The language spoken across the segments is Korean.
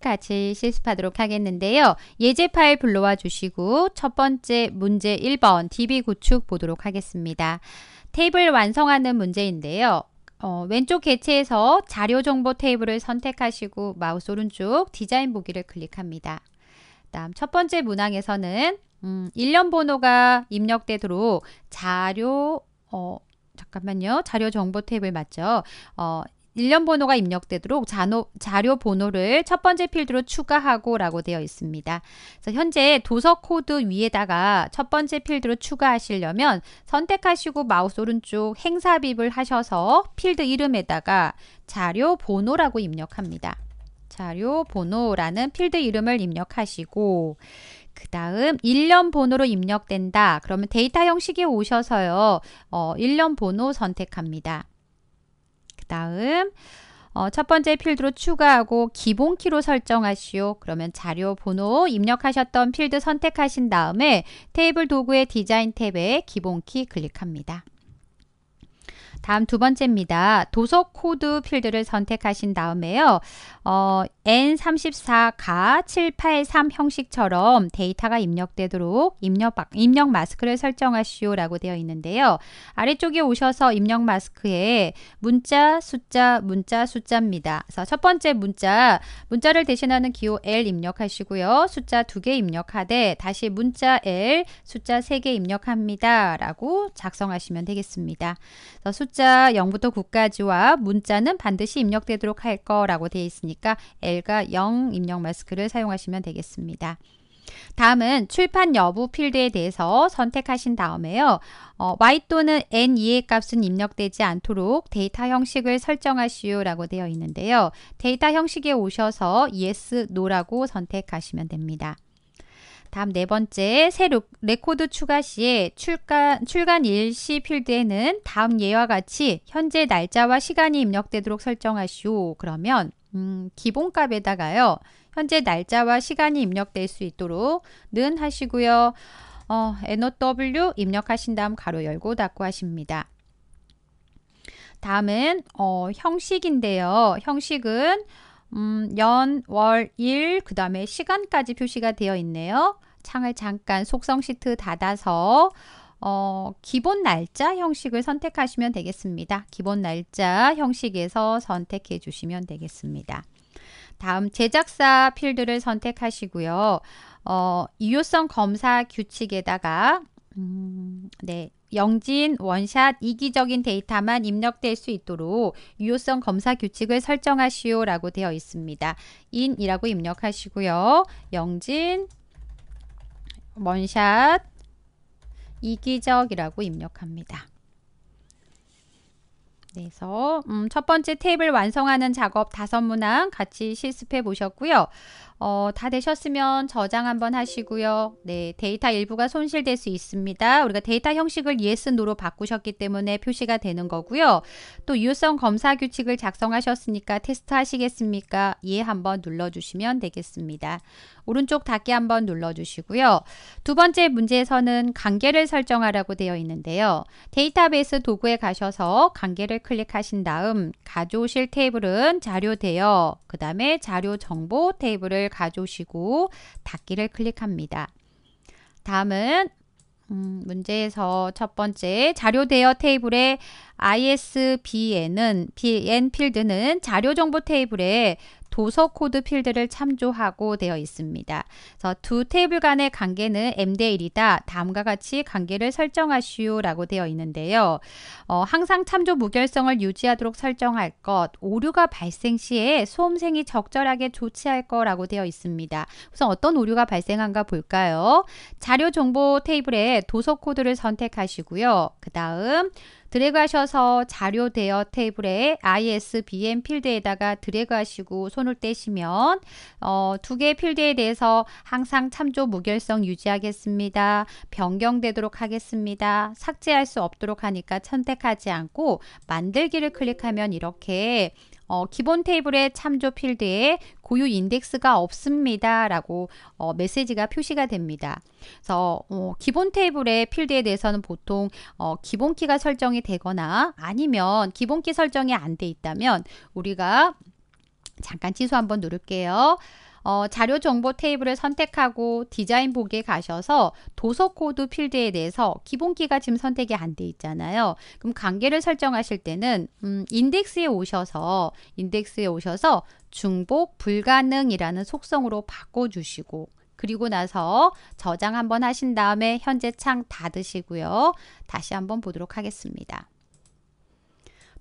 같이 실습하도록 하겠는데요. 예제 파일 불러와 주시고 첫 번째 문제 1번 DB 구축 보도록 하겠습니다. 테이블 완성하는 문제인데요. 어, 왼쪽 개체에서 자료 정보 테이블을 선택하시고 마우스 오른쪽 디자인 보기를 클릭합니다. 다음 첫 번째 문항에서는 음, 일련 번호가 입력되도록 자료 어, 잠깐만요. 자료 정보 테이블 맞죠? 어, 일련 번호가 입력되도록 자노, 자료 번호를 첫 번째 필드로 추가하고 라고 되어 있습니다. 현재 도서 코드 위에다가 첫 번째 필드로 추가하시려면 선택하시고 마우스 오른쪽 행사빕을 하셔서 필드 이름에다가 자료 번호라고 입력합니다. 자료 번호라는 필드 이름을 입력하시고 그 다음 일련 번호로 입력된다. 그러면 데이터 형식에 오셔서요. 어, 1년 번호 선택합니다. 다음 어, 첫 번째 필드로 추가하고 기본 키로 설정하시오. 그러면 자료 번호 입력하셨던 필드 선택하신 다음에 테이블 도구의 디자인 탭에 기본 키 클릭합니다. 다음 두 번째입니다. 도서 코드 필드를 선택하신 다음에요. 어, N34가 783 형식처럼 데이터가 입력되도록 입력, 입력 마스크를 설정하시오 라고 되어 있는데요. 아래쪽에 오셔서 입력 마스크에 문자, 숫자, 문자, 숫자입니다. 그래서 첫 번째 문자, 문자를 대신하는 기호 L 입력하시고요. 숫자 두 개 입력하되 다시 문자 L, 숫자 세 개 입력합니다. 라고 작성하시면 되겠습니다. 숫자 0부터 9까지와 문자는 반드시 입력되도록 할 거라고 되어 있으니까 L 모델과 0 입력 마스크를 사용하시면 되겠습니다. 다음은 출판 여부 필드에 대해서 선택하신 다음에요. 어, y 또는 n 이의 값은 입력되지 않도록 데이터 형식을 설정하시오 라고 되어 있는데요. 데이터 형식에 오셔서 yes, no라고 선택하시면 됩니다. 다음 네 번째, 새 레코드 추가 시에 출간, 출간 일시 필드에는 다음 예와 같이 현재 날짜와 시간이 입력되도록 설정하시오. 그러면 음, 기본값에다가요. 현재 날짜와 시간이 입력될 수 있도록 는 하시고요. 어, NOW 입력하신 다음 가로 열고 닫고 하십니다. 다음은 어, 형식인데요. 형식은 음, 연, 월, 일, 그 다음에 시간까지 표시가 되어 있네요. 창을 잠깐 속성 시트 닫아서 어, 기본 날짜 형식을 선택하시면 되겠습니다. 기본 날짜 형식에서 선택해 주시면 되겠습니다. 다음 제작사 필드를 선택하시고요. 어, 유효성 검사 규칙에다가 음, 네, 영진, 원샷, 이기적인 데이터만 입력될 수 있도록 유효성 검사 규칙을 설정하시오 라고 되어 있습니다. 인이라고 입력하시고요. 영진, 원샷, 이기적이라고 입력합니다. 그래서 음, 첫 번째 테이블 완성하는 작업 다섯 문항 같이 실습해 보셨고요. 어, 다 되셨으면 저장 한번 하시고요. 네, 데이터 일부가 손실될 수 있습니다. 우리가 데이터 형식을 yes, no로 바꾸셨기 때문에 표시가 되는 거고요. 또 유효성 검사 규칙을 작성하셨으니까 테스트 하시겠습니까? 예 한번 눌러주시면 되겠습니다. 오른쪽 닫기 한번 눌러주시고요. 두 번째 문제에서는 관계를 설정하라고 되어 있는데요. 데이터베이스 도구에 가셔서 관계를 클릭하신 다음 가져오실 테이블은 자료 대여, 그 다음에 자료 정보 테이블을 가져오시고 닫기를 클릭합니다. 다음은 음, 문제에서 첫 번째 자료 대여 테이블의 ISBN은 BN 필드는 자료 정보 테이블에 도서 코드 필드를 참조하고 되어 있습니다. 그래서 두 테이블 간의 관계는 m 대 1이다. 다음과 같이 관계를 설정하시오 라고 되어 있는데요. 어, 항상 참조 무결성을 유지하도록 설정할 것, 오류가 발생 시에 수험생이 적절하게 조치할 거라고 되어 있습니다. 우선 어떤 오류가 발생한가 볼까요? 자료 정보 테이블에 도서 코드를 선택하시고요. 그 다음 드래그하셔서 자료 대여 테이블에 ISBN 필드에다가 드래그하시고 손을 떼시면 어, 두개의 필드에 대해서 항상 참조 무결성 유지하겠습니다. 변경되도록 하겠습니다. 삭제할 수 없도록 하니까 선택하지 않고 만들기를 클릭하면 이렇게 어, 기본 테이블의 참조 필드에 고유 인덱스가 없습니다. 라고 어, 메시지가 표시가 됩니다. 그래서 어, 기본 테이블의 필드에 대해서는 보통 어, 기본키가 설정이 되거나 아니면 기본키 설정이 안 돼 있다면 우리가 잠깐 취소 한번 누를게요. 어, 자료 정보 테이블을 선택하고 디자인 보기에 가셔서 도서 코드 필드에 대해서 기본기가 지금 선택이 안 돼 있잖아요. 그럼 관계를 설정하실 때는 음, 인덱스에 오셔서 인덱스에 오셔서 중복 불가능이라는 속성으로 바꿔주시고 그리고 나서 저장 한번 하신 다음에 현재 창 닫으시고요. 다시 한번 보도록 하겠습니다.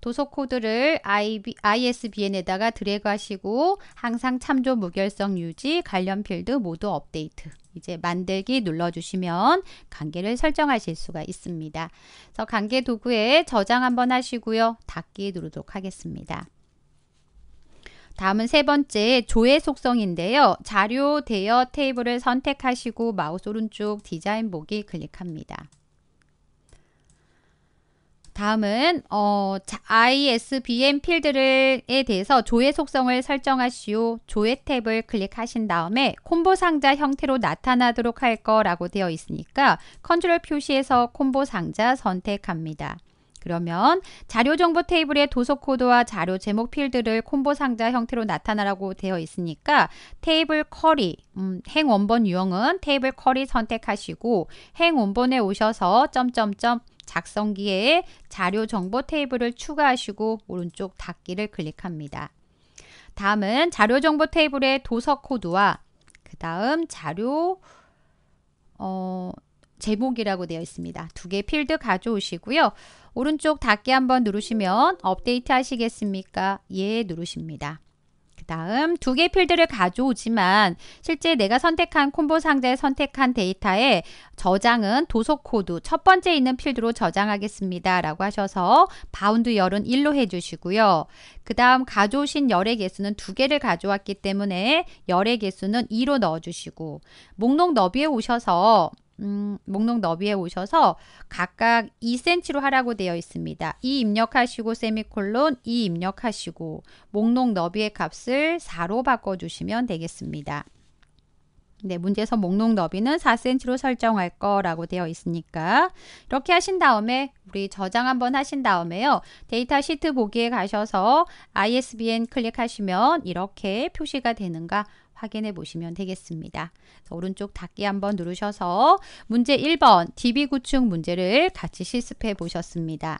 도서 코드를 i s b n 에다가 드래그하시고 항상 참조 무결성 유지 관련 필드 모두 업데이트 이제 만들기 눌러주시면 관계를 설정하실 수가 있습니다. 그래서 관계 도구에 저장 한번 하시고요. 닫기 누르도록 하겠습니다. 다음은 세 번째 조회 속성인데요. 자료 대여 테이블을 선택하시고 마우스 오른쪽 디자인 보기 클릭합니다. 다음은 어, ISBN 필드에 대해서 조회 속성을 설정하시오. 조회 탭을 클릭하신 다음에 콤보 상자 형태로 나타나도록 할 거라고 되어 있으니까 컨트롤 표시에서 콤보 상자 선택합니다. 그러면 자료 정보 테이블의 도서 코드와 자료 제목 필드를 콤보 상자 형태로 나타나라고 되어 있으니까 테이블 커리, 음, 행 원본 유형은 테이블 커리 선택하시고 행 원본에 오셔서 점점점 작성기에 자료 정보 테이블을 추가하시고 오른쪽 닫기를 클릭합니다. 다음은 자료 정보 테이블의 도서 코드와 그 다음 자료 어, 제목이라고 되어 있습니다. 두 개 필드 가져오시고요. 오른쪽 닫기 한번 누르시면 업데이트 하시겠습니까? 예 누르십니다. 그 다음 두 개 필드를 가져오지만 실제 내가 선택한 콤보 상자에 선택한 데이터에 저장은 도서 코드 첫 번째 있는 필드로 저장하겠습니다. 라고 하셔서 바운드 열은 1로 해주시고요. 그 다음 가져오신 열의 개수는 두 개를 가져왔기 때문에 열의 개수는 2로 넣어주시고 목록 너비에 오셔서 음, 목록 너비에 오셔서 각각 2cm로 하라고 되어 있습니다. 이 입력하시고 세미콜론 이 입력하시고 목록 너비의 값을 4로 바꿔주시면 되겠습니다. 네, 문제에서 목록 너비는 4cm로 설정할 거라고 되어 있으니까 이렇게 하신 다음에 우리 저장 한번 하신 다음에요. 데이터 시트 보기에 가셔서 ISBN 클릭하시면 이렇게 표시가 되는가 확인해 보시면 되겠습니다. 오른쪽 닫기 한번 누르셔서 문제 1번 DB 구축 문제를 같이 실습해 보셨습니다.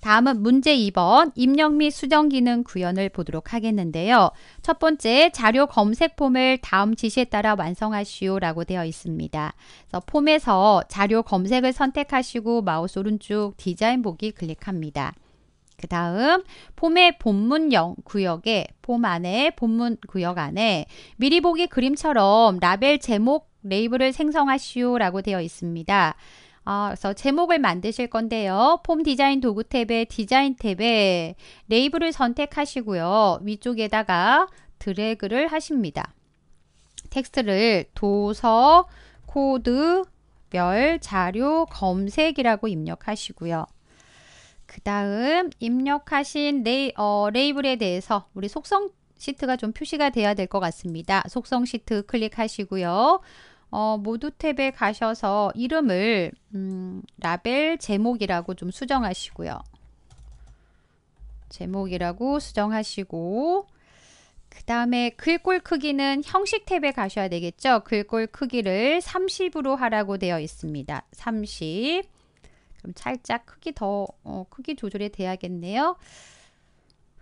다음은 문제 2번 입력 및 수정 기능 구현을 보도록 하겠는데요. 첫 번째 자료 검색 폼을 다음 지시에 따라 완성하시오 라고 되어 있습니다. 그래서 폼에서 자료 검색을 선택하시고 마우스 오른쪽 디자인 보기 클릭합니다. 그 다음 봄의 본문 영 구역에 봄 안에 본문 구역 안에 미리 보기 그림처럼 라벨 제목 레이블을 생성하시오라고 되어 있습니다. 어, 그래서 제목을 만드실 건데요. 폼 디자인 도구 탭에 디자인 탭에 레이블을 선택하시고요. 위쪽에다가 드래그를 하십니다. 텍스트를 도서, 코드, 별, 자료, 검색이라고 입력하시고요. 그 다음 입력하신 레이, 어, 레이블에 대해서 우리 속성 시트가 좀 표시가 돼야 될 것 같습니다. 속성 시트 클릭하시고요. 어, 모두 탭에 가셔서 이름을 음, 라벨 제목이라고 좀 수정하시고요. 제목이라고 수정하시고 그 다음에 글꼴 크기는 형식 탭에 가셔야 되겠죠. 글꼴 크기를 30으로 하라고 되어 있습니다. 30좀 살짝 크기 더 어, 크기 조절이 돼야겠네요.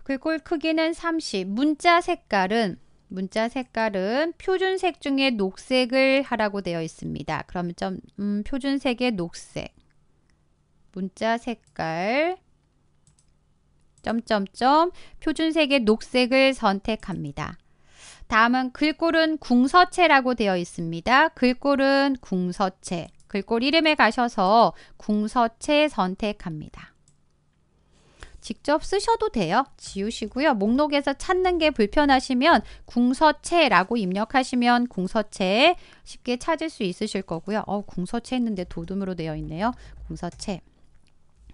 글꼴 크기는 30. 문자 색깔은 문자 색깔은 표준색 중에 녹색을 하라고 되어 있습니다. 그럼 좀 음, 표준색의 녹색 문자 색깔 점점점 표준색의 녹색을 선택합니다. 다음은 글꼴은 궁서체라고 되어 있습니다. 글꼴은 궁서체 글꼴 이름에 가셔서 궁서체 선택합니다. 직접 쓰셔도 돼요. 지우시고요. 목록에서 찾는 게 불편하시면 궁서체라고 입력하시면 궁서체 쉽게 찾을 수 있으실 거고요. 어, 궁서체 했는데 도둠으로 되어 있네요. 궁서체.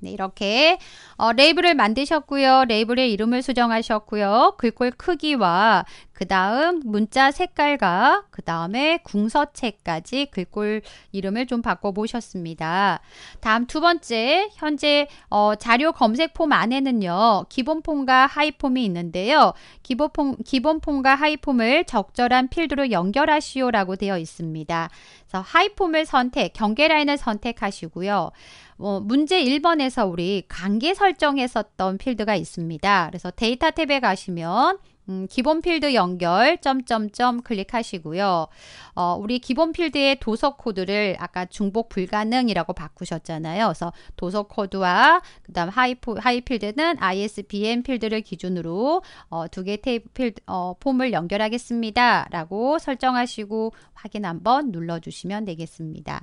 네, 이렇게 어, 레이블을 만드셨고요. 레이블의 이름을 수정하셨고요. 글꼴 크기와 그 다음 문자 색깔과 그 다음에 궁서체까지 글꼴 이름을 좀 바꿔보셨습니다. 다음 두 번째 현재 어, 자료 검색 폼 안에는요. 기본 폼과 하이 폼이 있는데요. 기본, 폼, 기본 폼과 하이 폼을 적절한 필드로 연결하시오 라고 되어 있습니다. 그래서 하이 폼을 선택, 경계 라인을 선택하시고요. 어, 문제 1번에서 우리 관계 설정했었던 필드가 있습니다. 그래서 데이터 탭에 가시면 음, 기본 필드 연결 점점점 클릭하시고요. 어, 우리 기본 필드의 도서 코드를 아까 중복 불가능이라고 바꾸셨잖아요. 그래서 도서 코드와 그다음 하이, 하이 필드는 ISBN 필드를 기준으로 어, 두 개 테이블 필드 어, 폼을 연결하겠습니다라고 설정하시고 확인 한번 눌러주시면 되겠습니다.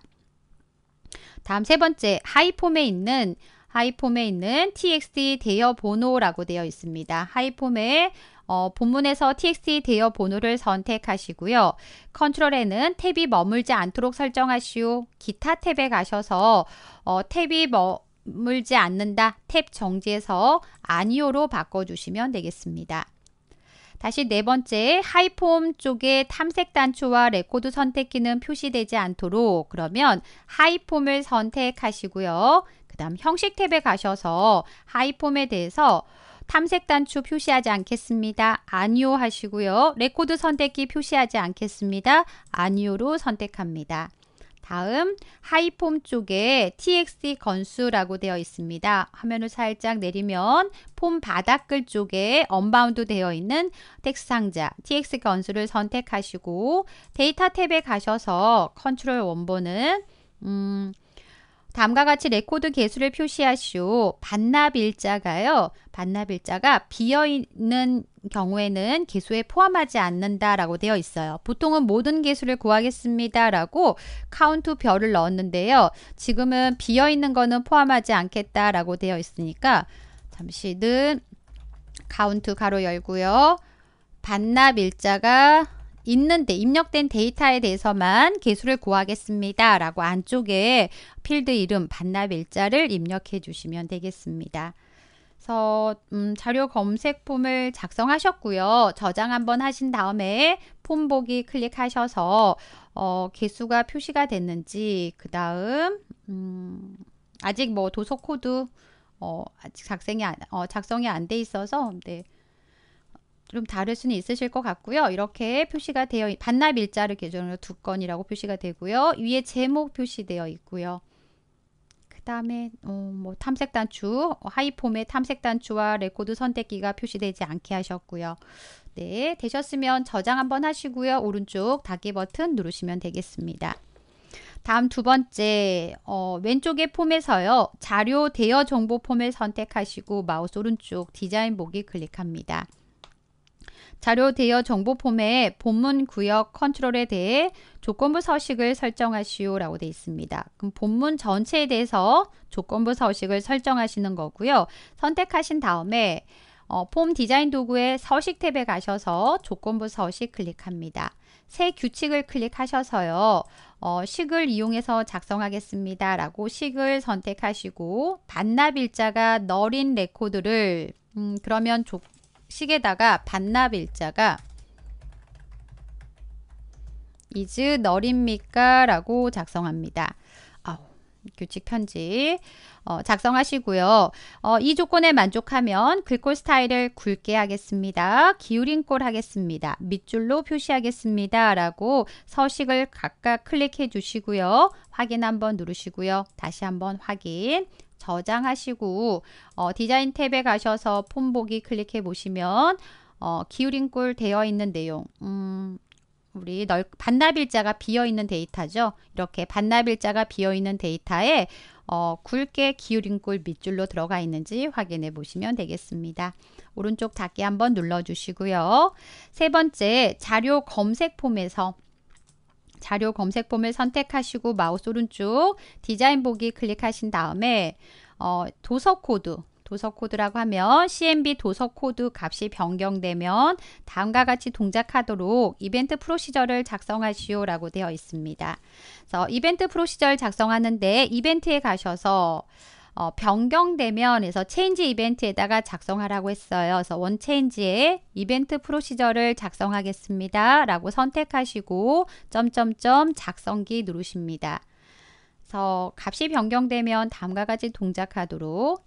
다음 세 번째 하이폼에 있는 하이폼에 있는 txt 대여 번호라고 되어 있습니다. 하이폼에 어, 본문에서 txt 대여 번호를 선택하시고요. 컨트롤 에는 탭이 머물지 않도록 설정하시오. 기타 탭에 가셔서 어, 탭이 머, 물지 않는다 탭 정지에서 아니오로 바꿔주시면 되겠습니다. 다시 네 번째 하이폼 쪽에 탐색 단추와 레코드 선택기는 표시되지 않도록 그러면 하이폼을 선택하시고요. 그 다음 형식 탭에 가셔서 하이폼에 대해서 탐색단추 표시하지 않겠습니다. 아니요 하시고요. 레코드 선택기 표시하지 않겠습니다. 아니요로 선택합니다. 다음 하이폼 쪽에 txt 건수라고 되어 있습니다. 화면을 살짝 내리면 폼 바닥글 쪽에 언바운드 되어 있는 텍스트 상자 txt 건수를 선택하시고 데이터 탭에 가셔서 컨트롤 원본은 음, 다음과 같이 레코드 개수를 표시하시오. 반납일자가요. 반납일자가 비어있는 경우에는 개수에 포함하지 않는다라고 되어 있어요. 보통은 모든 개수를 구하겠습니다라고 카운트 별을 넣었는데요. 지금은 비어있는 거는 포함하지 않겠다라고 되어 있으니까 잠시는 카운트 가로 열고요. 반납일자가 있는데 입력된 데이터에 대해서만 개수를 구하겠습니다. 라고 안쪽에 필드 이름 반납 일자를 입력해 주시면 되겠습니다. 그래서 음, 자료 검색 폼을 작성하셨고요. 저장 한번 하신 다음에 폼 보기 클릭하셔서 어, 개수가 표시가 됐는지 그 다음 음, 아직 뭐 도서 코드 어, 아직 작성이 안, 어, 작성이 안 돼 있어서 네. 좀 다를 수는 있으실 것 같고요. 이렇게 표시가 되어 반납 일자를 기준으로 두 건이라고 표시가 되고요. 위에 제목 표시되어 있고요. 그다음에 어, 뭐 탐색 단추 어, 하이폼의 탐색 단추와 레코드 선택기가 표시되지 않게 하셨고요. 네, 되셨으면 저장 한번 하시고요. 오른쪽 닫기 버튼 누르시면 되겠습니다. 다음 두 번째 어, 왼쪽의 폼에서요. 자료 대여 정보 폼을 선택하시고 마우스 오른쪽 디자인 보기 클릭합니다. 자료 대여 정보 폼에 본문 구역 컨트롤에 대해 조건부 서식을 설정하시오 라고 되어 있습니다. 그럼 본문 전체에 대해서 조건부 서식을 설정하시는 거고요. 선택하신 다음에 어, 폼 디자인 도구의 서식 탭에 가셔서 조건부 서식 클릭합니다. 새 규칙을 클릭하셔서요. 어, 식을 이용해서 작성하겠습니다. 라고 식을 선택하시고 반납 일자가 널인 레코드를 음, 그러면 조, 식에다가 반납 일자가 이즈 너립니까? 라고 작성합니다. 아우, 규칙 편지 어, 작성하시고요. 어, 이 조건에 만족하면 글꼴 스타일을 굵게 하겠습니다. 기울인 꼴 하겠습니다. 밑줄로 표시하겠습니다. 라고 서식을 각각 클릭해 주시고요. 확인 한번 누르시고요. 다시 한번 확인. 저장하시고 어, 디자인 탭에 가셔서 폼 보기 클릭해 보시면 어, 기울임꼴 되어 있는 내용 음, 우리 넓, 반납 일자가 비어 있는 데이터죠. 이렇게 반납 일자가 비어 있는 데이터에 어, 굵게 기울임꼴 밑줄로 들어가 있는지 확인해 보시면 되겠습니다. 오른쪽 닫기 한번 눌러 주시고요. 세 번째 자료 검색 폼에서 자료 검색 폼을 선택하시고 마우스 오른쪽 디자인 보기 클릭하신 다음에 어, 도서 코드 도서 코드라고 하면 CMB 도서 코드 값이 변경되면 다음과 같이 동작하도록 이벤트 프로시저를 작성하시오 라고 되어 있습니다. 그래서 이벤트 프로시저를 작성하는데 이벤트에 가셔서 어, 변경되면에서 체인지 이벤트에다가 작성하라고 했어요. 그래서 원체인지에 이벤트 프로시저를 작성하겠습니다. 라고 선택하시고 점점점 작성기 누르십니다. 서 값이 변경되면 다음과 같이 동작하도록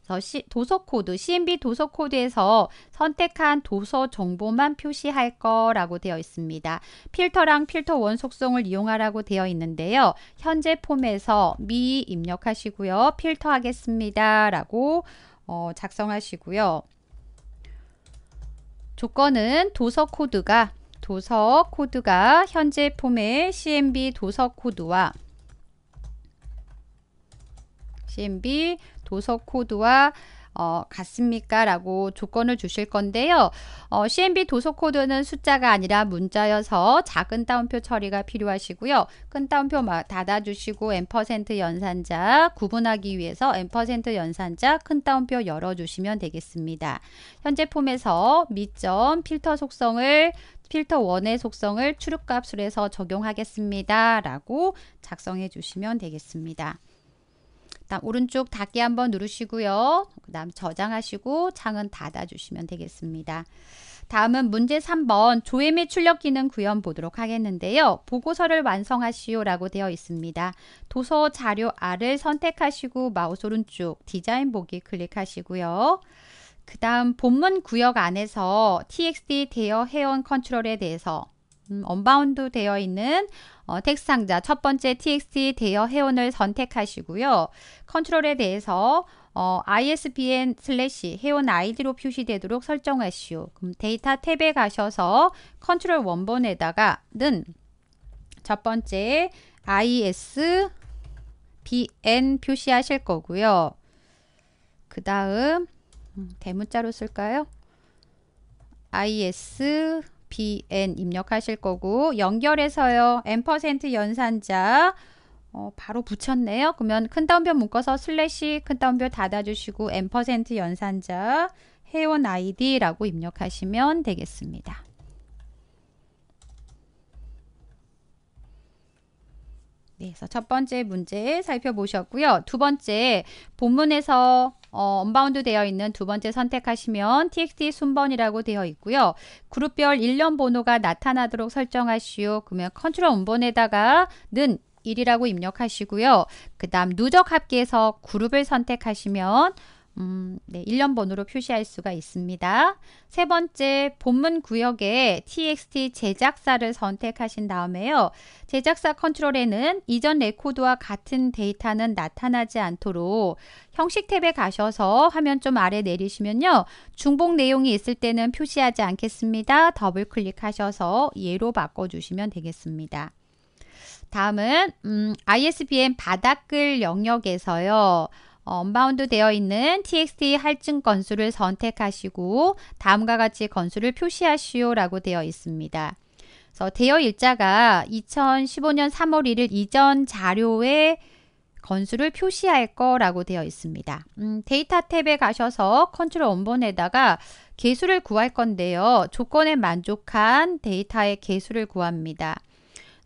도서 코드, CMB 도서 코드에서 선택한 도서 정보만 표시할 거라고 되어 있습니다. 필터랑 필터 원속성을 이용하라고 되어 있는데요. 현재 폼에서 미 입력하시고요. 필터 하겠습니다. 라고 어, 작성하시고요. 조건은 도서 코드가 도서 코드가 현재 폼의 CMB 도서 코드와 CMB 도서 코드와 어, 같습니까? 라고 조건을 주실 건데요. 어, CMB 도서 코드는 숫자가 아니라 문자여서 작은 따옴표 처리가 필요하시고요. 큰 따옴표 닫아주시고 앰 연산자 구분하기 위해서 앰 연산자 큰 따옴표 열어주시면 되겠습니다. 현재 폼에서 미점 필터 속성을 필터 원의 속성을 출력값으로 해서 적용하겠습니다. 라고 작성해 주시면 되겠습니다. 다음 오른쪽 닫기 한번 누르시고요. 그 다음 저장하시고 창은 닫아주시면 되겠습니다. 다음은 문제 3번 조회 및 출력 기능 구현 보도록 하겠는데요. 보고서를 완성하시오 라고 되어 있습니다. 도서 자료 R을 선택하시고 마우스 오른쪽 디자인 보기 클릭하시고요. 그 다음 본문 구역 안에서 txt 대여 회원 컨트롤에 대해서 음, 언바운드 되어 있는 어, 텍스 상자 첫 번째 txt 대여 회원을 선택하시고요. 컨트롤에 대해서 어, ISBN 슬래시 회원 아이디로 표시되도록 설정하시오. 그럼 데이터 탭에 가셔서 컨트롤 원본에다가는 첫 번째 ISBN 표시하실 거고요. 그 다음 음, 대문자로 쓸까요? ISBN bn 입력하실 거고 연결해서요. n% 연산자 어, 바로 붙였네요. 그러면 큰 따옴표 묶어서 슬래시 큰 따옴표 닫아주시고 n% 연산자 회원 아이디라고 입력하시면 되겠습니다. 네, 그래서 첫 번째 문제 살펴보셨고요. 두 번째 본문에서 어, 언바운드 되어 있는 두 번째 선택하시면 txt 순번이라고 되어 있고요. 그룹별 일련 번호가 나타나도록 설정하시오. 그러면 컨트롤 원본에다가 는 1이라고 입력하시고요. 그 다음 누적 합계에서 그룹을 선택하시면 음, 네, 1년번호로 표시할 수가 있습니다. 세 번째, 본문 구역에 txt 제작사를 선택하신 다음에요. 제작사 컨트롤에는 이전 레코드와 같은 데이터는 나타나지 않도록 형식 탭에 가셔서 화면 좀 아래 내리시면요. 중복 내용이 있을 때는 표시하지 않겠습니다. 더블 클릭하셔서 예로 바꿔주시면 되겠습니다. 다음은 음, ISBN 바닥글 영역에서요. 언바운드 어, 되어 있는 txt 할증 건수를 선택하시고 다음과 같이 건수를 표시하시오 라고 되어 있습니다. 그래서 대여 일자가 2015년 3월 1일 이전 자료에 건수를 표시할 거라고 되어 있습니다. 음, 데이터 탭에 가셔서 컨트롤 원본에다가 개수를 구할 건데요. 조건에 만족한 데이터의 개수를 구합니다.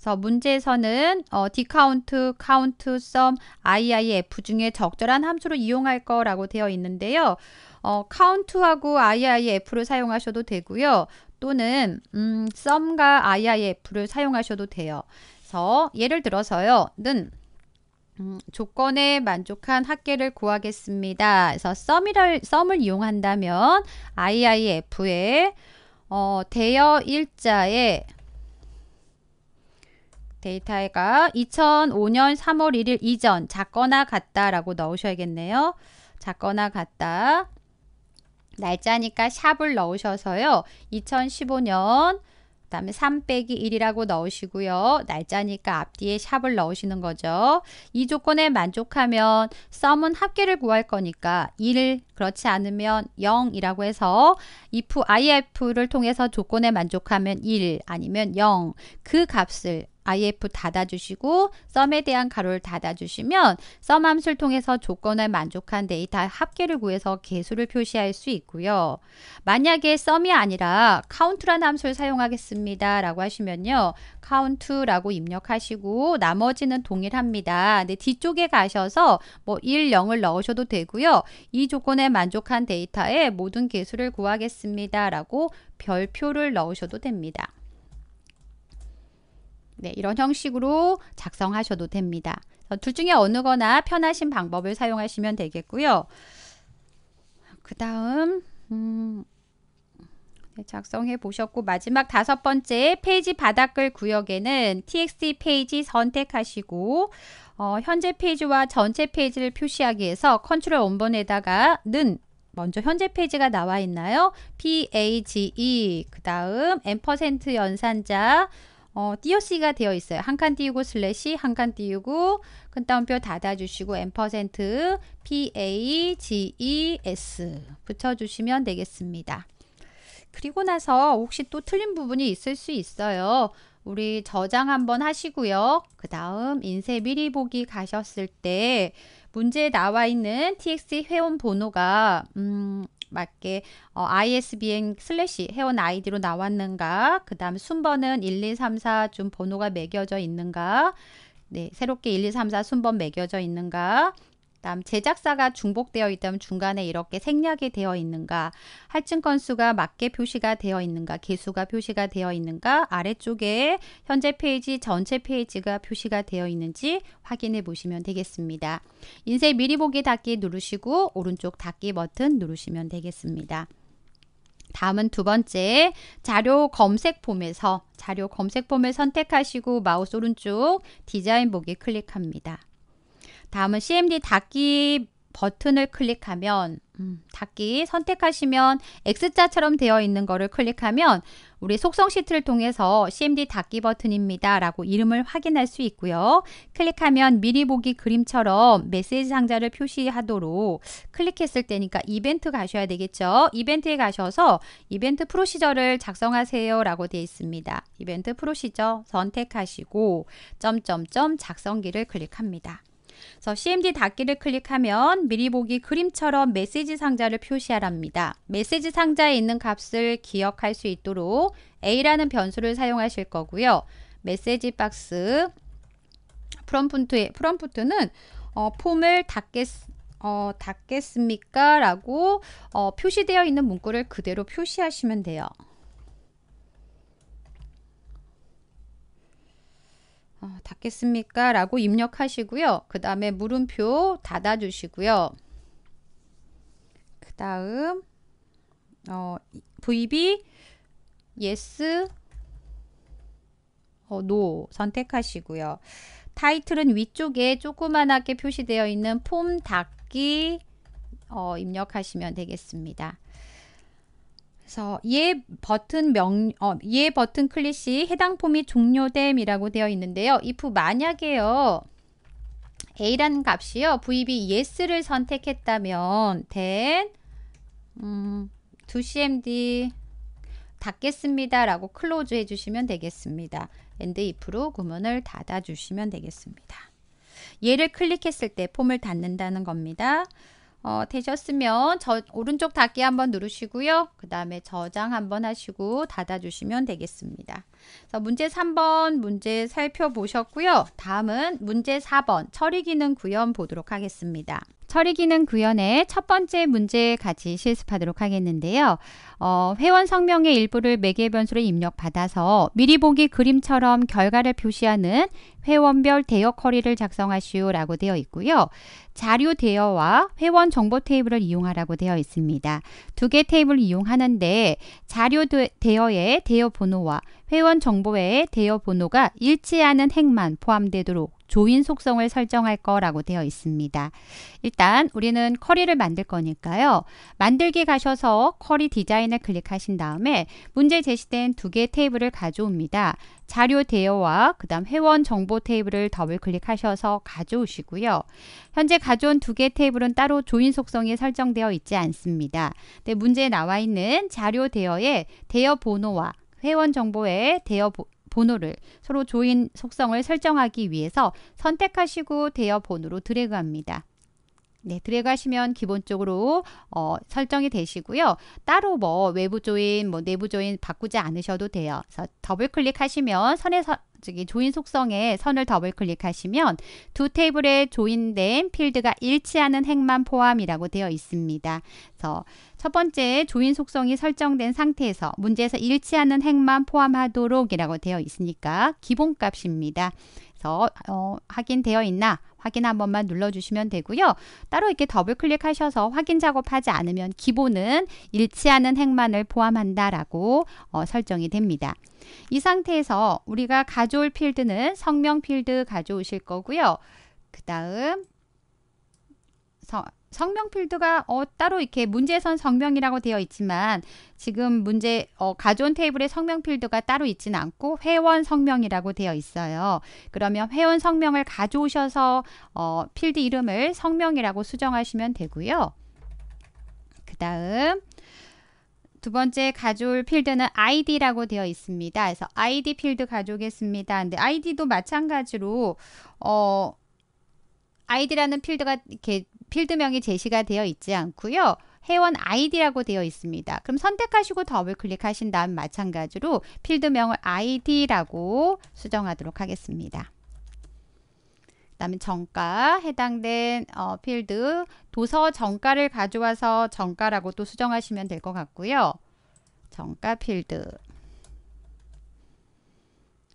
그래서 문제에서는 어, 디카운트, 카운트, 썸, IIF 중에 적절한 함수를 이용할 거라고 되어 있는데요. 어, 카운트하고 IIF를 사용하셔도 되고요. 또는 음, 썸과 IIF를 사용하셔도 돼요. 그래서 예를 들어서요. 는 음, 조건에 만족한 학계를 구하겠습니다. 그래서 썸이를, 썸을 이용한다면 IIF에 어, 대여 일자에 데이터가 2005년 3월 1일 이전 작거나 같다라고 넣으셔야겠네요. 작거나 같다. 날짜니까 샵을 넣으셔서요. 2015년 그 다음에 3 빼기 1이라고 넣으시고요. 날짜니까 앞뒤에 샵을 넣으시는 거죠. 이 조건에 만족하면 썸은 합계를 구할 거니까 1, 그렇지 않으면 0이라고 해서 if, if를 통해서 조건에 만족하면 1 아니면 0 그 값을 if 닫아주시고 썸에 대한 가로를 닫아주시면 썸 함수를 통해서 조건을 만족한 데이터 합계를 구해서 개수를 표시할 수 있고요. 만약에 썸이 아니라 count라는 함수를 사용하겠습니다. 라고 하시면요. count라고 입력하시고 나머지는 동일합니다. 근데 뒤쪽에 가셔서 뭐 1, 0을 넣으셔도 되고요. 이 조건에 만족한 데이터에 모든 개수를 구하겠습니다. 라고 별표를 넣으셔도 됩니다. 네, 이런 형식으로 작성하셔도 됩니다. 둘 중에 어느 거나 편하신 방법을 사용하시면 되겠고요. 그 다음 음, 네, 작성해 보셨고 마지막 다섯 번째 페이지 바닥글 구역에는 txt 페이지 선택하시고 어, 현재 페이지와 전체 페이지를 표시하기 위해서 컨트롤 원본에다가 는 먼저 현재 페이지가 나와 있나요? PAGE 그 다음 M% 연산자 어, 띄어씨가 되어 있어요. 한 칸 띄우고 슬래시 한 칸 띄우고 큰 따옴표 닫아주시고 엠퍼센트 P A G E S 붙여주시면 되겠습니다. 그리고 나서 혹시 또 틀린 부분이 있을 수 있어요. 우리 저장 한번 하시고요. 그 다음 인쇄 미리 보기 가셨을 때 문제에 나와 있는 txt 회원 번호가 음, 맞게 어, ISBN 슬래시 회원 아이디로 나왔는가 그 다음 순번은 1, 2, 3, 4 좀 번호가 매겨져 있는가 네, 새롭게 1, 2, 3, 4 순번 매겨져 있는가 다음 제작사가 중복되어 있다면 중간에 이렇게 생략이 되어 있는가 할증 건수가 맞게 표시가 되어 있는가 개수가 표시가 되어 있는가 아래쪽에 현재 페이지 전체 페이지가 표시가 되어 있는지 확인해 보시면 되겠습니다. 인쇄 미리 보기 닫기 누르시고 오른쪽 닫기 버튼 누르시면 되겠습니다. 다음은 두 번째 자료 검색 폼에서 자료 검색 폼을 선택하시고 마우스 오른쪽 디자인 보기 클릭합니다. 다음은 CMD 닫기 버튼을 클릭하면 음, 닫기 선택하시면 X자처럼 되어 있는 거를 클릭하면 우리 속성 시트를 통해서 CMD 닫기 버튼입니다 라고 이름을 확인할 수 있고요 클릭하면 미리 보기 그림처럼 메시지 상자를 표시하도록 클릭했을 때니까 이벤트 가셔야 되겠죠 이벤트에 가셔서 이벤트 프로시저를 작성하세요 라고 되어 있습니다 이벤트 프로시저 선택하시고 점점점 작성기를 클릭합니다 그래서 CMD 닫기를 클릭하면 미리 보기 그림처럼 메시지 상자를 표시하랍니다. 메시지 상자에 있는 값을 기억할 수 있도록 A라는 변수를 사용하실 거고요. 메시지 박스 프롬프트의 프롬프트는 어, 폼을 닫겠 어, 닫겠습니까? 라고 어, 표시되어 있는 문구를 그대로 표시하시면 돼요. 어, 닫겠습니까? 라고 입력하시고요. 그 다음에 물음표 닫아주시고요. 그 다음 어, VB yes 어, no 선택하시고요. 타이틀은 위쪽에 조그만하게 표시되어 있는 폼 닫기 어, 입력하시면 되겠습니다. 그래서 예 버튼 명, 어, 예 버튼 클릭 시 해당 폼이 종료됨이라고 되어 있는데요. if 만약에요. A라는 값이요. VB yes를 선택했다면 then 음, 2cmd 닫겠습니다 라고 클로즈 해주시면 되겠습니다. and if로 구문을 닫아주시면 되겠습니다. 얘를 클릭했을 때 폼을 닫는다는 겁니다. 어, 되셨으면 저, 오른쪽 닫기 한번 누르시고요. 그 다음에 저장 한번 하시고 닫아주시면 되겠습니다. 그래서 문제 3번 문제 살펴보셨고요. 다음은 문제 4번 처리기능 구현 보도록 하겠습니다. 처리기능 구현의 첫 번째 문제 같이 실습하도록 하겠는데요. 어, 회원 성명의 일부를 매개 변수로 입력받아서 미리 보기 그림처럼 결과를 표시하는 회원별 대여 커리를 작성하시오 라고 되어 있고요. 자료 대여와 회원 정보 테이블을 이용하라고 되어 있습니다. 두 개 테이블을 이용하는데 자료 대여의 대여 번호와 회원 정보 외에 대여 번호가 일치하는 행만 포함되도록 조인 속성을 설정할 거라고 되어 있습니다. 일단 우리는 커리를 만들 거니까요. 만들기 가셔서 커리 디자인을 클릭하신 다음에 문제 제시된 두 개의 테이블을 가져옵니다. 자료 대여와 그 다음 회원 정보 테이블을 더블 클릭하셔서 가져오시고요. 현재 가져온 두 개의 테이블은 따로 조인 속성이 설정되어 있지 않습니다. 근데 문제에 나와 있는 자료 대여에 대여 번호와 회원 정보에 대여 번호를 서로 조인 속성을 설정하기 위해서 선택하시고 대여 번호로 드래그합니다. 네, 드래그하시면 기본적으로 어, 설정이 되시고요. 따로 뭐 외부 조인, 뭐 내부 조인 바꾸지 않으셔도 돼요. 그래서 더블 클릭하시면 선에 서, 저기 조인 속성에 선을 더블 클릭하시면 두 테이블에 조인된 필드가 일치하는 행만 포함이라고 되어 있습니다. 그래서 첫 번째 조인 속성이 설정된 상태에서 문제에서 일치하는 행만 포함하도록 이라고 되어 있으니까 기본값입니다. 그 어, 확인되어 있나 확인 한 번만 눌러주시면 되고요. 따로 이렇게 더블 클릭하셔서 확인 작업하지 않으면 기본은 일치하는 행만을 포함한다라고 어, 설정이 됩니다. 이 상태에서 우리가 가져올 필드는 성명 필드 가져오실 거고요. 그 다음 성명 필드가 어, 따로 이렇게 문제선 에 성명이라고 되어 있지만 지금 문제 어, 가져 테이블에 성명 필드가 따로 있지는 않고 회원 성명이라고 되어 있어요. 그러면 회원 성명을 가져오셔서 어, 필드 이름을 성명이라고 수정하시면 되고요. 그 다음 두 번째 가져올 필드는 id라고 되어 있습니다. 그래서 id 필드 가져오겠습니다. 근데 id도 마찬가지로 어, id라는 필드가 이렇게 필드명이 제시가 되어 있지 않고요. 회원 아이디라고 되어 있습니다. 그럼 선택하시고 더블 클릭하신 다음 마찬가지로 필드명을 아이디라고 수정하도록 하겠습니다. 다음에 정가 해당된 어, 필드 도서 정가를 가져와서 정가라고 또 수정하시면 될 것 같고요. 정가 필드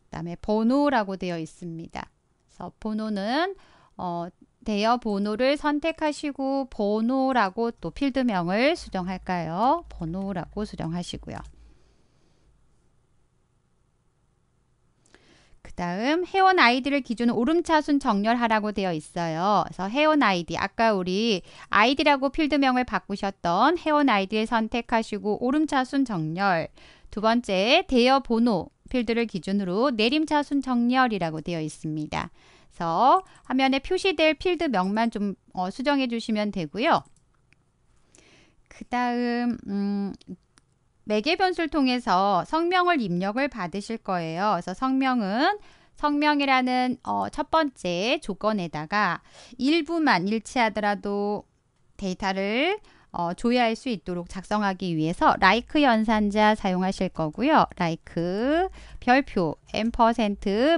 그 다음에 번호라고 되어 있습니다. 그래서 번호는 어, 대여 번호를 선택하시고 번호라고 또 필드명을 수정할까요? 번호라고 수정하시고요. 그 다음 회원 아이디를 기준으로 오름차순 정렬하라고 되어 있어요. 그래서 회원 아이디 아까 우리 아이디라고 필드명을 바꾸셨던 회원 아이디를 선택하시고 오름차순 정렬 두 번째 대여 번호 필드를 기준으로 내림차순 정렬이라고 되어 있습니다. 그래서 화면에 표시될 필드명만 좀 어, 수정해 주시면 되고요. 그 다음 음, 매개 변수를 통해서 성명을 입력을 받으실 거예요. 그래서 성명은 성명이라는 어, 첫 번째 조건에다가 일부만 일치하더라도 데이터를 어, 조회할 수 있도록 작성하기 위해서 라이크 like 연산자 사용하실 거고요. 라이크 like, 별표 m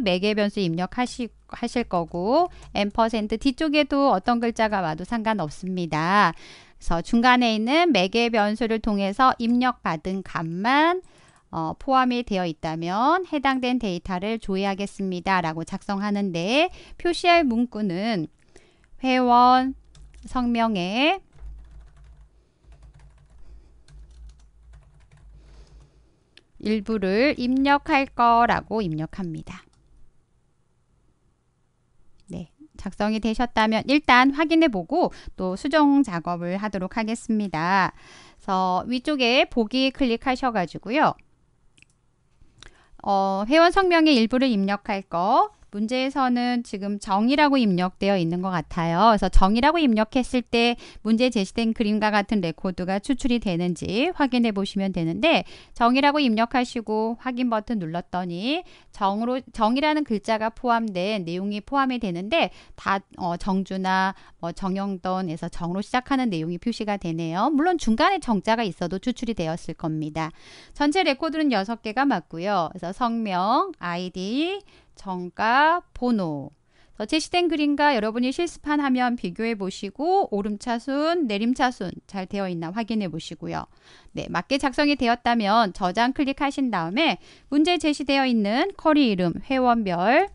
매개 변수 입력하시고 하실 거고 n% 뒤쪽에도 어떤 글자가 와도 상관없습니다. 그래서 중간에 있는 매개 변수를 통해서 입력받은 값만 어, 포함이 되어 있다면 해당된 데이터를 조회하겠습니다. 라고 작성하는데 표시할 문구는 회원 성명에 일부를 입력할 거라고 입력합니다. 작성이 되셨다면 일단 확인해 보고 또 수정 작업을 하도록 하겠습니다. 그래서 위쪽에 보기 클릭하셔 가지고요. 어, 회원 성명의 일부를 입력할 거, 문제에서는 지금 정이라고 입력되어 있는 것 같아요. 그래서 정이라고 입력했을 때 문제 제시된 그림과 같은 레코드가 추출이 되는지 확인해 보시면 되는데 정이라고 입력하시고 확인 버튼 눌렀더니 정으로 정이라는 글자가 포함된 내용이 포함이 되는데 다 어, 정주나 뭐 정영돈에서 정으로 시작하는 내용이 표시가 되네요. 물론 중간에 정자가 있어도 추출이 되었을 겁니다. 전체 레코드는 6개가 맞고요. 그래서 성명, 아이디, 정가, 번호. 제시된 그림과 여러분이 실습한 화면 비교해 보시고 오름차순, 내림차순 잘 되어 있나 확인해 보시고요. 네, 맞게 작성이 되었다면 저장 클릭하신 다음에 문제 제시되어 있는 커리 이름, 회원별,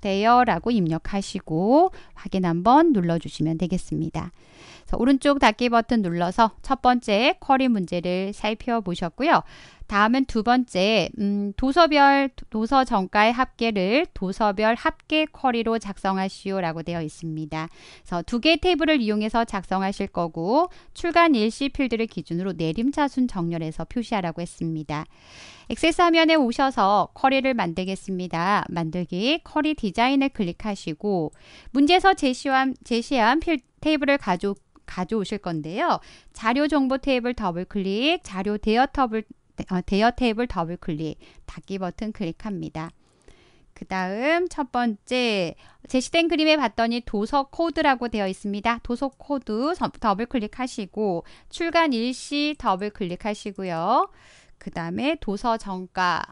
대여라고 입력하시고 확인 한번 눌러주시면 되겠습니다. 자, 오른쪽 닫기 버튼 눌러서 첫 번째 쿼리 문제를 살펴보셨고요. 다음은 두 번째 음, 도서별 도서 정가의 합계를 도서별 합계 쿼리로 작성하시오라고 되어 있습니다. 그래서 두개의 테이블을 이용해서 작성하실 거고 출간 일시 필드를 기준으로 내림차순 정렬해서 표시하라고 했습니다. 액세스 화면에 오셔서 쿼리를 만들겠습니다. 만들기 쿼리 디자인을 클릭하시고 문제에서 제시한, 제시한 필, 테이블을 가져 가져오실 건데요. 자료 정보 테이블 더블 클릭, 자료 대여 터블, 어, 대여 테이블 더블 클릭, 닫기 버튼 클릭합니다. 그 다음 첫 번째 제시된 그림에 봤더니 도서 코드라고 되어 있습니다. 도서 코드 더블 클릭하시고 출간 일시 더블 클릭하시고요. 그 다음에 도서 정가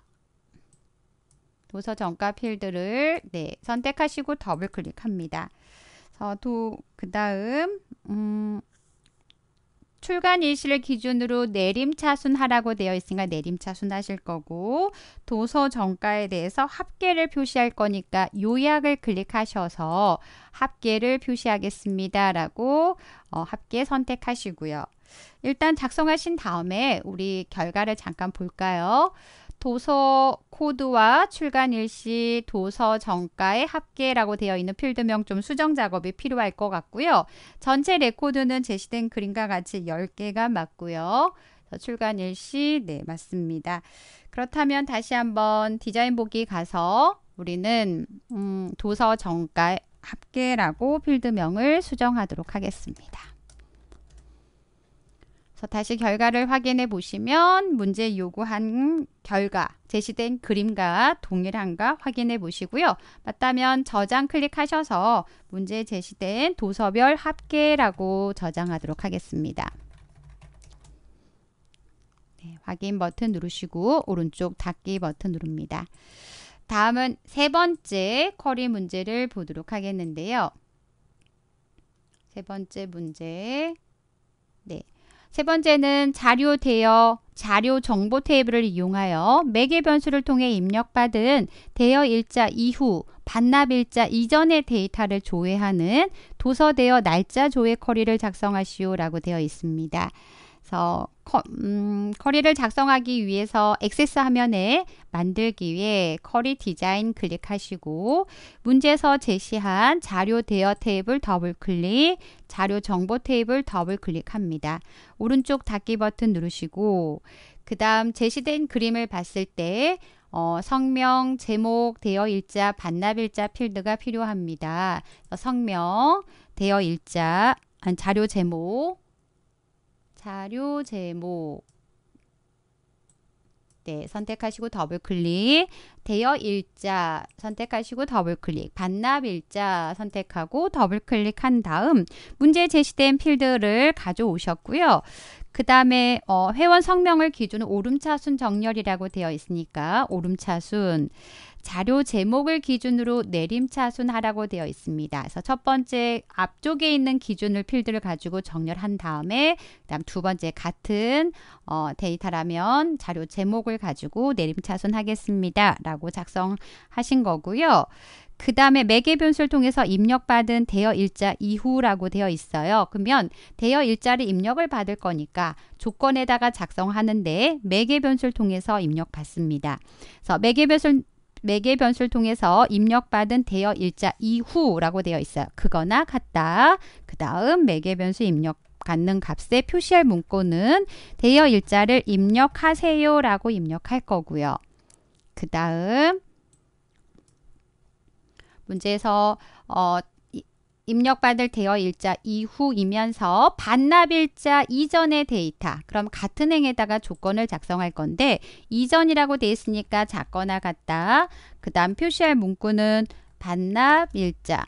도서 정가 필드를 네, 선택하시고 더블 클릭합니다. 그 어, 도, 그 다음, 음, 출간 일시를 기준으로 내림차순하라고 되어 있으니까 내림차순 하실 거고 도서 정가에 대해서 합계를 표시할 거니까 요약을 클릭하셔서 합계를 표시하겠습니다 라고 어, 합계 선택하시고요. 일단 작성하신 다음에 우리 결과를 잠깐 볼까요? 도서 코드와 출간 일시, 도서 정가의 합계라고 되어 있는 필드명 좀 수정 작업이 필요할 것 같고요. 전체 레코드는 제시된 그림과 같이 10개가 맞고요. 출간 일시, 네, 맞습니다. 그렇다면 다시 한번 디자인 보기 가서 우리는 음, 도서 정가 합계라고 필드명을 수정하도록 하겠습니다. 그래서 다시 결과를 확인해 보시면 문제 요구한 결과, 제시된 그림과 동일한가 확인해 보시고요. 맞다면 저장 클릭하셔서 문제 제시된 도서별 합계라고 저장하도록 하겠습니다. 네, 확인 버튼 누르시고 오른쪽 닫기 버튼 누릅니다. 다음은 세 번째 커리 문제를 보도록 하겠는데요. 세 번째 문제. 네. 세 번째는 자료 대여 자료 정보 테이블을 이용하여 매개 변수를 통해 입력받은 대여 일자 이후 반납 일자 이전의 데이터를 조회하는 도서 대여 날짜 조회 쿼리를 작성하시오라고 되어 있습니다. 그래서 커, 음, 커리를 작성하기 위해서 액세스 화면에 만들기 위해 커리 디자인 클릭하시고 문제에서 제시한 자료 대여 테이블 더블 클릭, 자료 정보 테이블 더블 클릭합니다. 오른쪽 닫기 버튼 누르시고 그 다음 제시된 그림을 봤을 때 어, 성명, 제목, 대여 일자, 반납 일자 필드가 필요합니다. 성명, 대여 일자, 자료 제목, 자료 제목 네, 선택하시고 더블 클릭. 대여 일자 선택하시고 더블 클릭. 반납 일자 선택하고 더블 클릭한 다음 문제 제시된 필드를 가져오셨고요. 그 다음에 어, 회원 성명을 기준 오름차순 정렬이라고 되어 있으니까 오름차순 자료 제목을 기준으로 내림차순하라고 되어 있습니다. 그래서 첫 번째 앞쪽에 있는 기준을 필드를 가지고 정렬한 다음에 그다음 두 번째 같은 어, 데이터라면 자료 제목을 가지고 내림차순 하겠습니다. 라고 작성하신 거고요. 그 다음에 매개 변수를 통해서 입력받은 대여 일자 이후라고 되어 있어요. 그러면 대여 일자를 입력을 받을 거니까 조건에다가 작성하는데 매개 변수를 통해서 입력받습니다. 그래서 매개 변수를 매개 변수를 통해서 입력받은 대여 일자 이후라고 되어 있어요. 그거나 같다. 그 다음 매개 변수 입력 갖는 값에 표시할 문구는 대여 일자를 입력하세요 라고 입력할 거고요. 그 다음 문제에서 어, 입력받을 대여 일자 이후이면서 반납 일자 이전의 데이터 그럼 같은 행에다가 조건을 작성할 건데 이전이라고 돼 있으니까 작거나 같다 그 다음 표시할 문구는 반납 일자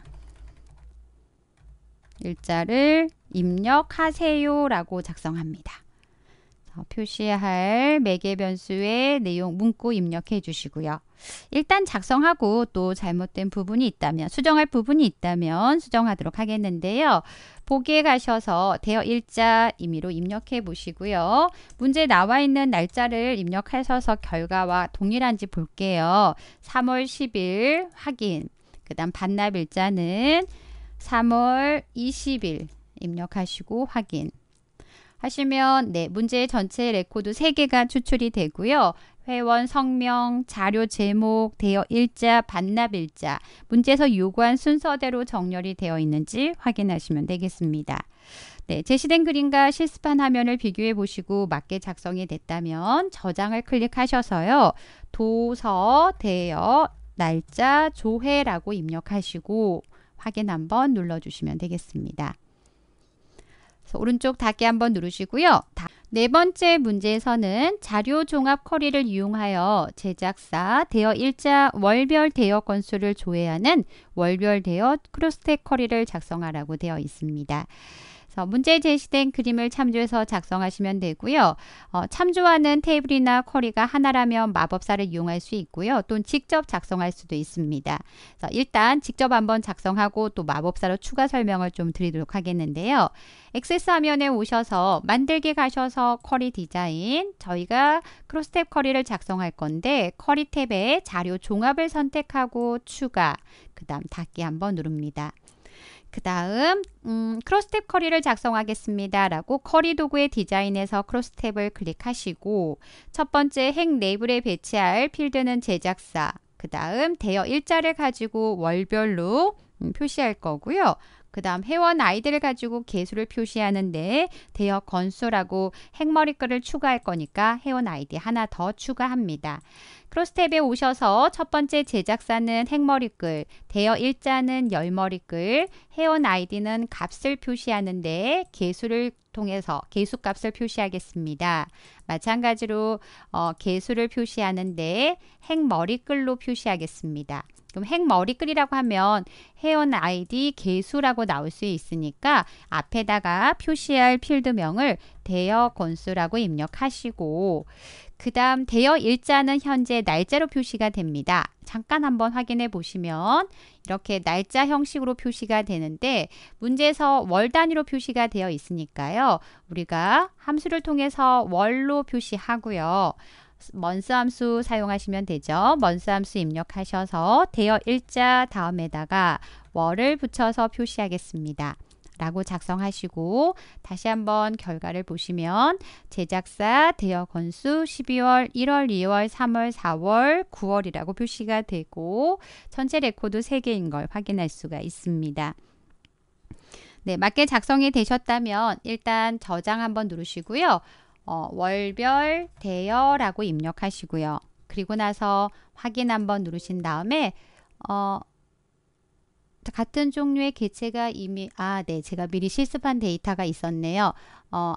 일자를 입력하세요 라고 작성합니다. 어, 표시할 매개 변수의 내용 문구 입력해 주시고요. 일단 작성하고 또 잘못된 부분이 있다면 수정할 부분이 있다면 수정하도록 하겠는데요. 보기에 가셔서 대여 일자 임의로 입력해 보시고요. 문제 나와 있는 날짜를 입력하셔서 결과와 동일한지 볼게요. 3월 10일 확인 그 다음 반납 일자는 3월 20일 입력하시고 확인 하시면 네, 문제 전체 레코드 3개가 추출이 되고요. 회원 성명, 자료 제목, 대여 일자, 반납 일자, 문제에서 요구한 순서대로 정렬이 되어 있는지 확인하시면 되겠습니다. 네, 제시된 그림과 실습한 화면을 비교해 보시고 맞게 작성이 됐다면 저장을 클릭하셔서요. 도서, 대여, 날짜, 조회라고 입력하시고 확인 한번 눌러주시면 되겠습니다. 오른쪽 닫기 한번 누르시고요. 네 번째 문제에서는 자료 종합 쿼리를 이용하여 제작사 대여 일자 월별 대여 건수를 조회하는 월별 대여 크로스텍 쿼리를 작성하라고 되어 있습니다. 그래서 문제에 제시된 그림을 참조해서 작성하시면 되고요. 어, 참조하는 테이블이나 쿼리가 하나라면 마법사를 이용할 수 있고요. 또는 직접 작성할 수도 있습니다. 일단 직접 한번 작성하고 또 마법사로 추가 설명을 좀 드리도록 하겠는데요. 액세스 화면에 오셔서 만들기 가셔서 쿼리 디자인 저희가 크로스탭 쿼리를 작성할 건데 쿼리 탭에 자료 종합을 선택하고 추가 그 다음 닫기 한번 누릅니다. 그 다음 음, 크로스탭 커리를 작성하겠습니다. 라고 커리 도구의 디자인에서 크로스탭을 클릭하시고 첫 번째 핵 레이블에 배치할 필드는 제작사 그 다음 대여 일자를 가지고 월별로 음, 표시할 거고요. 그 다음 회원 아이들을 가지고 개수를 표시하는데 대여 건수라고 핵머리글을 추가할 거니까 회원 아이디 하나 더 추가합니다. 크로스탭에 오셔서 첫 번째 제작사는 행머리글, 대여 일자는 열머리글, 회원 아이디는 값을 표시하는데 개수를 통해서 개수값을 표시하겠습니다. 마찬가지로 어, 개수를 표시하는데 행머리글로 표시하겠습니다. 그럼 행머리글이라고 하면 회원 아이디 개수라고 나올 수 있으니까 앞에다가 표시할 필드명을 대여 건수라고 입력하시고 그 다음 대여 일자는 현재 날짜로 표시가 됩니다. 잠깐 한번 확인해 보시면 이렇게 날짜 형식으로 표시가 되는데 문제에서 월 단위로 표시가 되어 있으니까요. 우리가 함수를 통해서 월로 표시하고요. 먼스 함수 사용하시면 되죠. 먼스 함수 입력하셔서 대여 일자 다음에다가 월을 붙여서 표시하겠습니다. 라고 작성하시고 다시 한번 결과를 보시면 제작사 대여 건수 12월, 1월, 2월, 3월, 4월, 9월이라고 표시가 되고 전체 레코드 3개인 걸 확인할 수가 있습니다. 네, 맞게 작성이 되셨다면 일단 저장 한번 누르시고요. 어, 월별 대여라고 입력하시고요. 그리고 나서 확인 한번 누르신 다음에 어, 같은 종류의 개체가 이미 아, 네. 제가 미리 실습한 데이터가 있었네요. 어,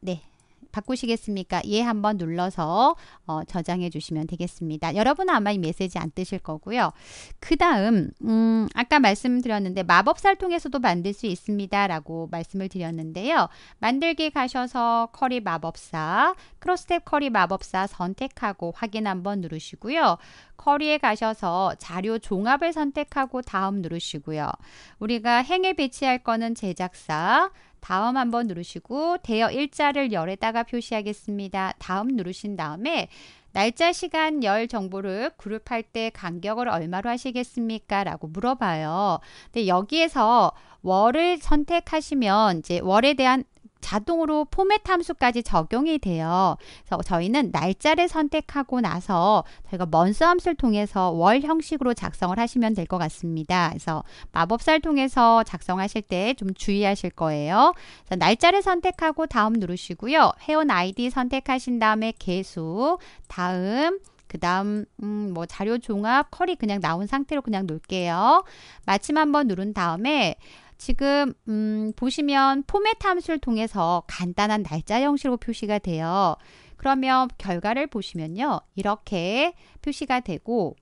네. 바꾸시겠습니까? 예 한번 눌러서 어, 저장해 주시면 되겠습니다. 여러분은 아마 이 메시지 안 뜨실 거고요. 그 다음 음, 아까 말씀드렸는데 마법사를 통해서도 만들 수 있습니다. 라고 말씀을 드렸는데요. 만들기 가셔서 커리 마법사, 크로스텝 커리 마법사 선택하고 확인 한번 누르시고요. 커리에 가셔서 자료 종합을 선택하고 다음 누르시고요. 우리가 행에 배치할 거는 제작사, 다음 한번 누르시고 대여 일자를 열에다가 표시하겠습니다. 다음 누르신 다음에 날짜, 시간, 열 정보를 그룹할 때 간격을 얼마로 하시겠습니까? 라고 물어봐요. 근데 여기에서 월을 선택하시면 이제 월에 대한 자동으로 포맷 함수까지 적용이 돼요. 그래서 저희는 날짜를 선택하고 나서 저희가 먼스 함수를 통해서 월 형식으로 작성을 하시면 될 것 같습니다. 그래서 마법사를 통해서 작성하실 때 좀 주의하실 거예요. 날짜를 선택하고 다음 누르시고요. 회원 아이디 선택하신 다음에 개수, 다음 그 다음 음, 뭐 자료 종합, 커리 그냥 나온 상태로 그냥 놓을게요. 마침 한번 누른 다음에 지금 음, 보시면 포맷 함수를 통해서 간단한 날짜 형식으로 표시가 돼요. 그러면 결과를 보시면요. 이렇게 표시가 되고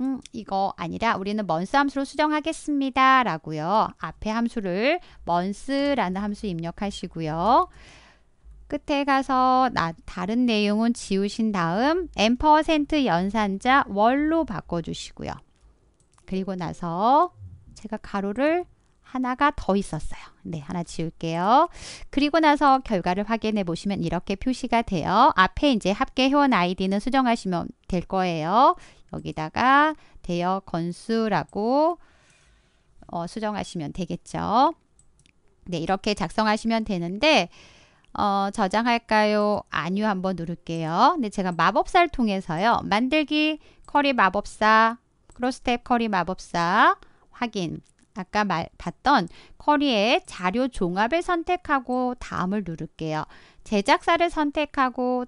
음, 이거 아니라 우리는 먼스 함수로 수정하겠습니다. 라고요. 앞에 함수를 먼스라는 함수 입력하시고요. 끝에 가서 나, 다른 내용은 지우신 다음 n% 연산자 월로 바꿔주시고요. 그리고 나서 제가 가로를 하나가 더 있었어요. 네, 하나 지울게요. 그리고 나서 결과를 확인해 보시면 이렇게 표시가 돼요. 앞에 이제 합계 회원 아이디는 수정하시면 될 거예요. 여기다가 대여 건수라고 어, 수정하시면 되겠죠. 네, 이렇게 작성하시면 되는데 어, 저장할까요? 아니요 한번 누를게요. 근데 네, 제가 마법사를 통해서요. 만들기 커리 마법사 크로스텝 커리 마법사 확인 아까 말, 봤던 커리의 자료 종합을 선택하고 다음을 누를게요. 제작사를 선택하고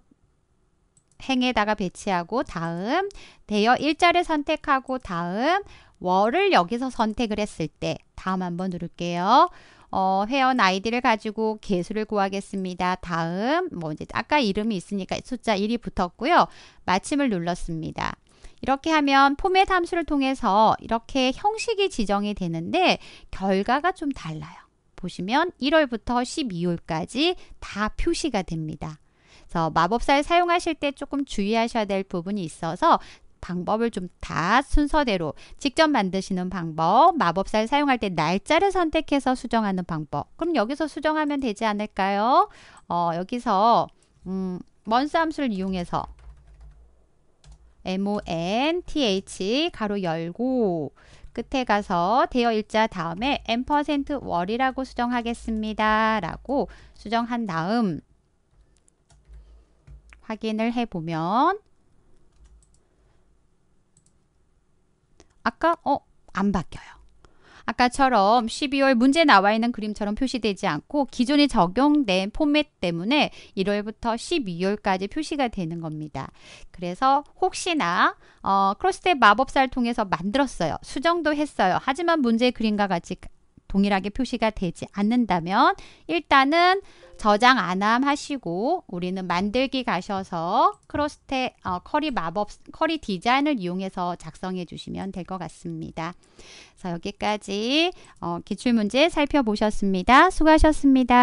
행에다가 배치하고 다음 대여 일자를 선택하고 다음 월을 여기서 선택을 했을 때 다음 한번 누를게요. 어, 회원 아이디를 가지고 개수를 구하겠습니다. 다음 뭐 이제 아까 이름이 있으니까 숫자 1이 붙었고요. 마침을 눌렀습니다. 이렇게 하면 포맷 함수를 통해서 이렇게 형식이 지정이 되는데 결과가 좀 달라요. 보시면 1월부터 12월까지 다 표시가 됩니다. 그래서 마법사를 사용하실 때 조금 주의하셔야 될 부분이 있어서 방법을 좀 다 순서대로 직접 만드시는 방법, 마법사를 사용할 때 날짜를 선택해서 수정하는 방법. 그럼 여기서 수정하면 되지 않을까요? 어, 여기서 음, 먼스 함수를 이용해서 month 가로 열고 끝에 가서 대여 일자 다음에 n% 월이라고 수정하겠습니다. 라고 수정한 다음 확인을 해보면 아까 어? 안 바뀌어요. 아까처럼 12월 문제 나와 있는 그림처럼 표시되지 않고 기존에 적용된 포맷 때문에 1월부터 12월까지 표시가 되는 겁니다. 그래서 혹시나 어, 크로스텝 마법사를 통해서 만들었어요. 수정도 했어요. 하지만 문제 그림과 같이 동일하게 표시가 되지 않는다면 일단은 저장 안함 하시고 우리는 만들기 가셔서 크로스테 어, 커리 마법 커리 디자인을 이용해서 작성해 주시면 될 것 같습니다. 그래서 여기까지 어, 기출문제 살펴보셨습니다. 수고하셨습니다.